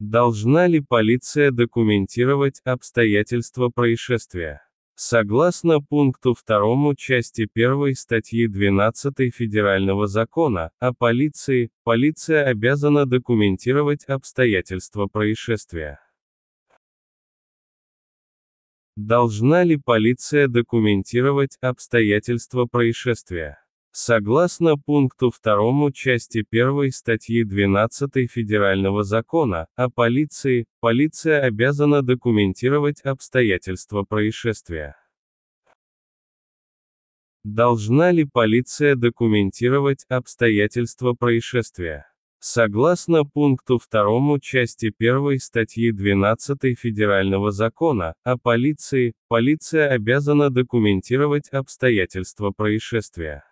Должна ли полиция документировать обстоятельства происшествия? Согласно пункту 2 части 1 статьи 12 Федерального закона о полиции, полиция обязана документировать обстоятельства происшествия. Должна ли полиция документировать обстоятельства происшествия? Согласно пункту 2 части 1 статьи 12 Федерального закона о полиции, полиция обязана документировать обстоятельства происшествия. Должна ли полиция документировать обстоятельства происшествия? Согласно пункту 2 части 1 статьи 12 Федерального закона о полиции, полиция обязана документировать обстоятельства происшествия.